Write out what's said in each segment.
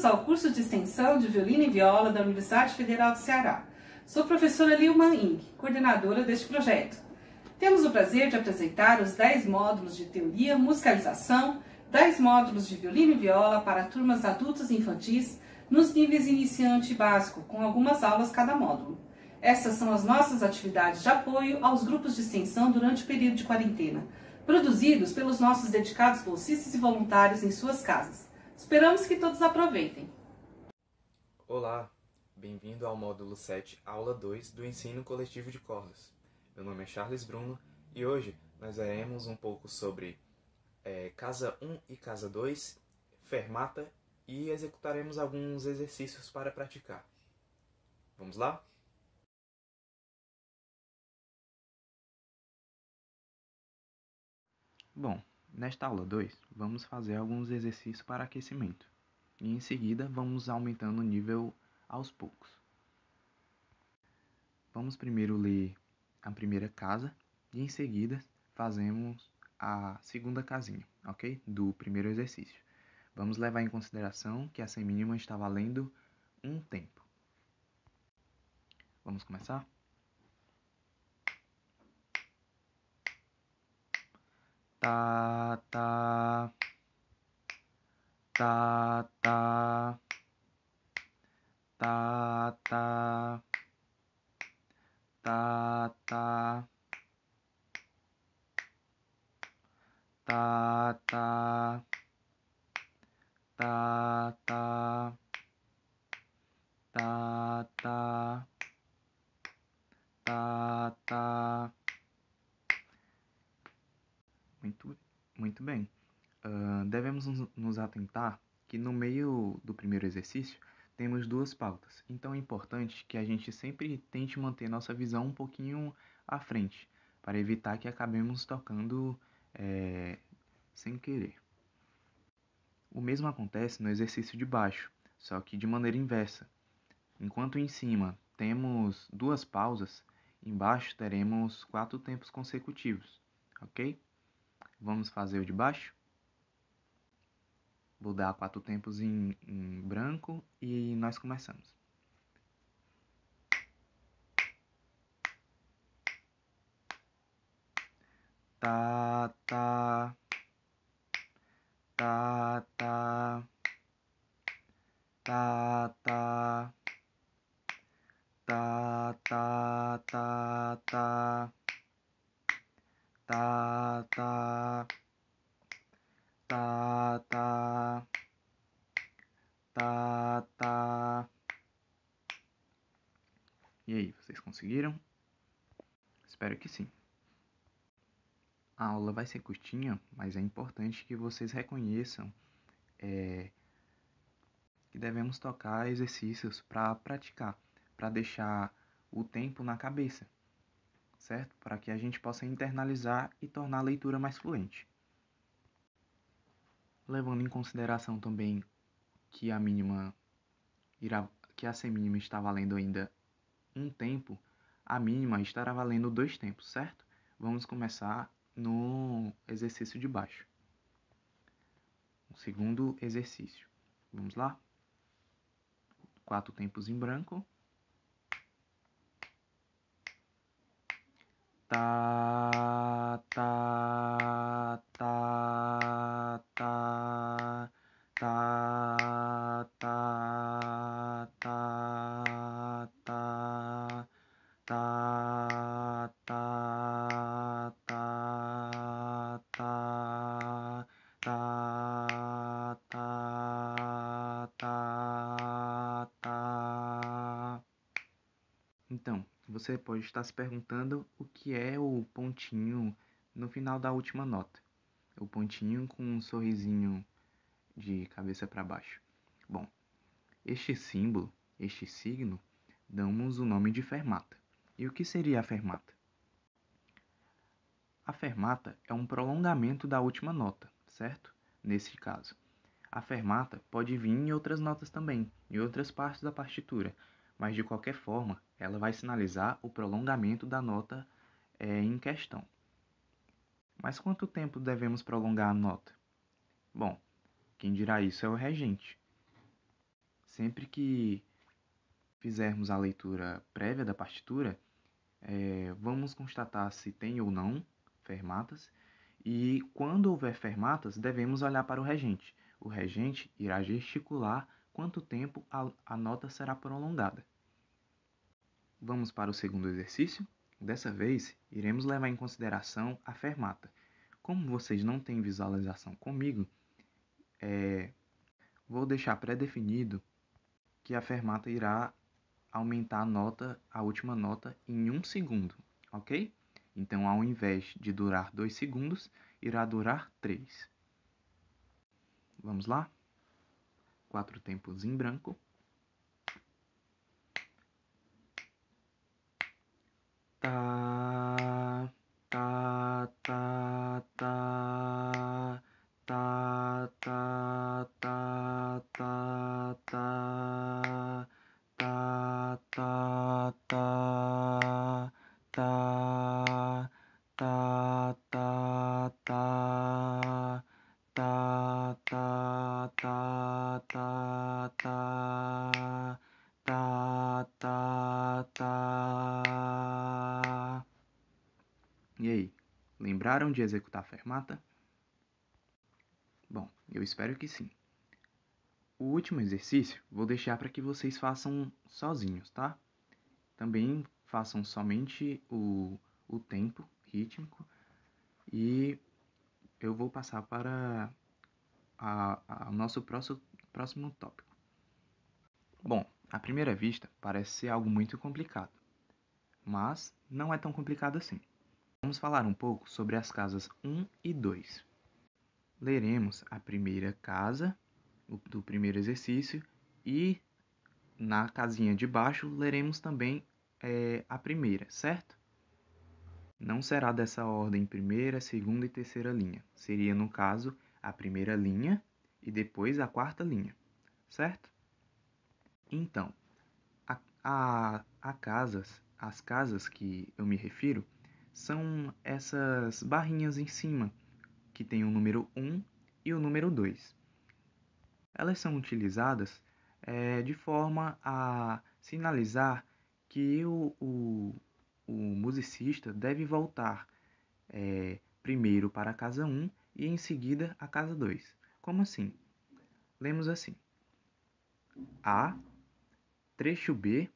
bem-vindos ao curso de extensão de violino e viola da Universidade Federal do Ceará. Sou professora Lilman Ing, coordenadora deste projeto. Temos o prazer de apresentar os 10 módulos de teoria, musicalização, 10 módulos de violino e viola para turmas adultas e infantis nos níveis iniciante e básico, com algumas aulas cada módulo. Essas são as nossas atividades de apoio aos grupos de extensão durante o período de quarentena, produzidos pelos nossos dedicados bolsistas e voluntários em suas casas. Esperamos que todos aproveitem. Olá, bem-vindo ao módulo 7, aula 2 do ensino coletivo de cordas. Meu nome é Charles Bruno e hoje nós veremos um pouco sobre é, casa 1 e casa 2, fermata e executaremos alguns exercícios para praticar. Vamos lá? Bom, Nesta aula 2, vamos fazer alguns exercícios para aquecimento e em seguida vamos aumentando o nível aos poucos. Vamos primeiro ler a primeira casa e em seguida fazemos a segunda casinha, ok? Do primeiro exercício. Vamos levar em consideração que a semínima está valendo um tempo. Vamos começar? ta ta ta ta ta ta ta ta ta ta ta ta ta ta ta ta Muito bem. Uh, devemos nos atentar que no meio do primeiro exercício temos duas pautas, então é importante que a gente sempre tente manter nossa visão um pouquinho à frente, para evitar que acabemos tocando é, sem querer. O mesmo acontece no exercício de baixo, só que de maneira inversa. Enquanto em cima temos duas pausas, embaixo teremos quatro tempos consecutivos, ok? Vamos fazer o de baixo? Vou dar quatro tempos em, em branco e nós começamos. Tá, tá. Tá, tá. Tá, tá. Tá, tá, tá, tá. Ta, tá, ta, tá. ta, tá, ta, ta, ta. E aí, vocês conseguiram? Espero que sim. A aula vai ser curtinha, mas é importante que vocês reconheçam é, que devemos tocar exercícios para praticar, para deixar o tempo na cabeça certo? Para que a gente possa internalizar e tornar a leitura mais fluente. Levando em consideração também que a mínima irá, que a semínima está valendo ainda um tempo, a mínima estará valendo dois tempos, certo? Vamos começar no exercício de baixo. O segundo exercício. Vamos lá? Quatro tempos em branco. たた você pode estar se perguntando o que é o pontinho no final da última nota. O pontinho com um sorrisinho de cabeça para baixo. Bom, este símbolo, este signo, damos o nome de fermata. E o que seria a fermata? A fermata é um prolongamento da última nota, certo? Nesse caso. A fermata pode vir em outras notas também, em outras partes da partitura, mas de qualquer forma ela vai sinalizar o prolongamento da nota é, em questão. Mas quanto tempo devemos prolongar a nota? Bom, quem dirá isso é o regente. Sempre que fizermos a leitura prévia da partitura, é, vamos constatar se tem ou não fermatas, e quando houver fermatas, devemos olhar para o regente. O regente irá gesticular quanto tempo a, a nota será prolongada. Vamos para o segundo exercício? Dessa vez, iremos levar em consideração a fermata. Como vocês não têm visualização comigo, é, vou deixar pré-definido que a fermata irá aumentar a nota, a última nota, em um segundo, ok? Então, ao invés de durar dois segundos, irá durar três. Vamos lá? Quatro tempos em branco. ta tá, ta tá, ta tá, ta ta ta ta E aí, lembraram de executar a fermata? Bom, eu espero que sim. O último exercício vou deixar para que vocês façam sozinhos, tá? Também façam somente o, o tempo rítmico e eu vou passar para ao nosso próximo, próximo tópico. Bom, à primeira vista, parece ser algo muito complicado, mas não é tão complicado assim. Vamos falar um pouco sobre as casas 1 e 2. Leremos a primeira casa do primeiro exercício e na casinha de baixo leremos também é, a primeira, certo? Não será dessa ordem primeira, segunda e terceira linha. Seria, no caso, a primeira linha e depois a quarta linha, certo? Então, a, a, a casas, as casas que eu me refiro são essas barrinhas em cima, que tem o número 1 e o número 2. Elas são utilizadas é, de forma a sinalizar que o, o, o musicista deve voltar é, primeiro para a casa 1 e em seguida a casa 2. Como assim? Lemos assim: A, trecho B,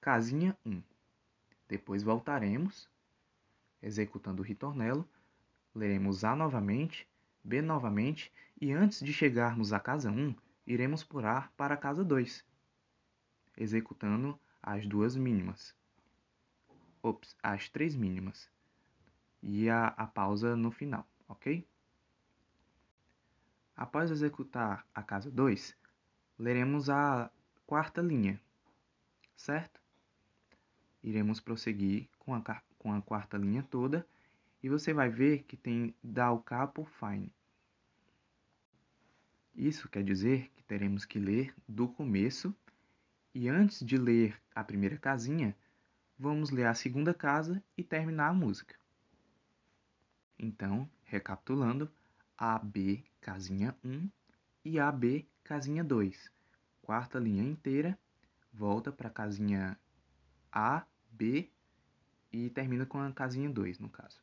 casinha 1. Depois voltaremos, executando o ritornelo, leremos A novamente, B novamente e antes de chegarmos à casa 1, iremos por a para a casa 2, executando as duas mínimas. Ops, as três mínimas. E a, a pausa no final, ok? Após executar a casa 2, leremos a quarta linha, certo? Iremos prosseguir com a, com a quarta linha toda e você vai ver que tem dá o capo fine. Isso quer dizer que teremos que ler do começo e antes de ler a primeira casinha, vamos ler a segunda casa e terminar a música. Então, recapitulando, AB casinha 1 e AB casinha 2. Quarta linha inteira, volta para a casinha A, B e termina com a casinha 2, no caso.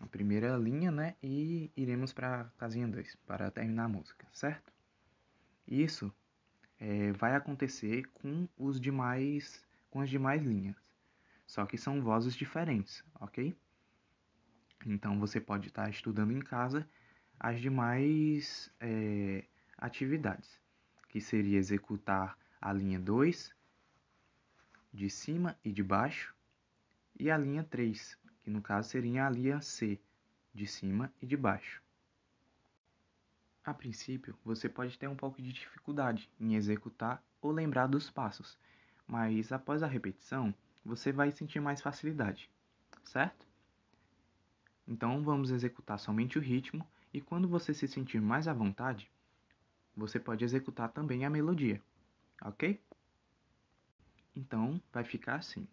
A primeira linha, né? E iremos para a casinha 2 para terminar a música, certo? Isso é, vai acontecer com os demais com as demais linhas, só que são vozes diferentes, ok? Então você pode estar estudando em casa as demais é, atividades, que seria executar a linha 2, de cima e de baixo, e a linha 3, que no caso seria a linha C, de cima e de baixo. A princípio, você pode ter um pouco de dificuldade em executar ou lembrar dos passos, mas após a repetição, você vai sentir mais facilidade, certo? Então vamos executar somente o ritmo e quando você se sentir mais à vontade, você pode executar também a melodia, ok? Então vai ficar assim.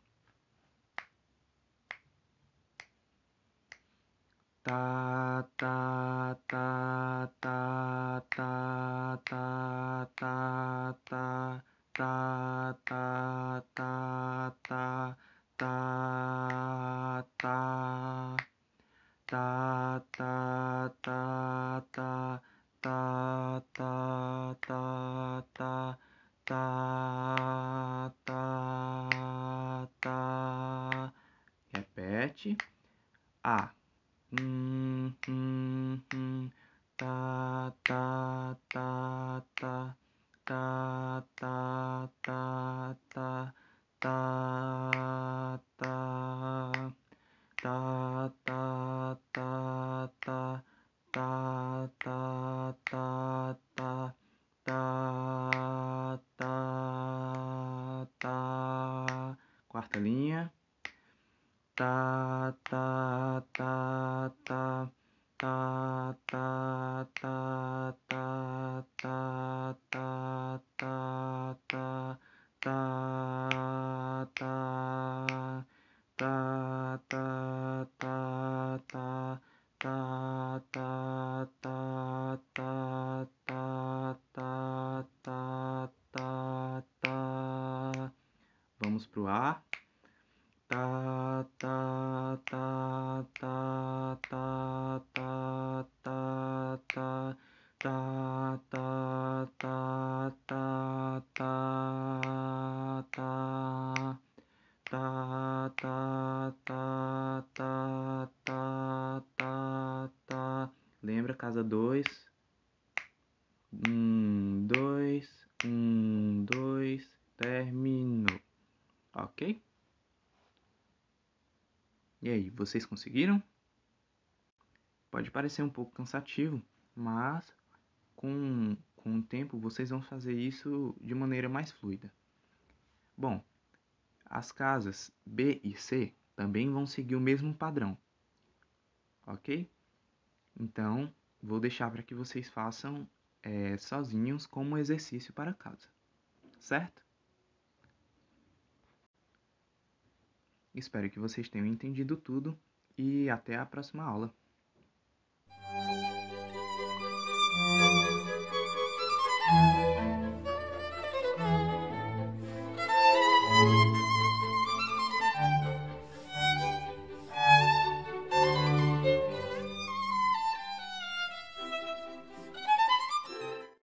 parte A. Hum, hum. ta ta ta ta ta ta casa 2. 1, 2, 1, 2, terminou. Ok? E aí, vocês conseguiram? Pode parecer um pouco cansativo, mas com, com o tempo vocês vão fazer isso de maneira mais fluida. Bom, as casas B e C também vão seguir o mesmo padrão, ok? Então, Vou deixar para que vocês façam é, sozinhos como exercício para casa, certo? Espero que vocês tenham entendido tudo e até a próxima aula.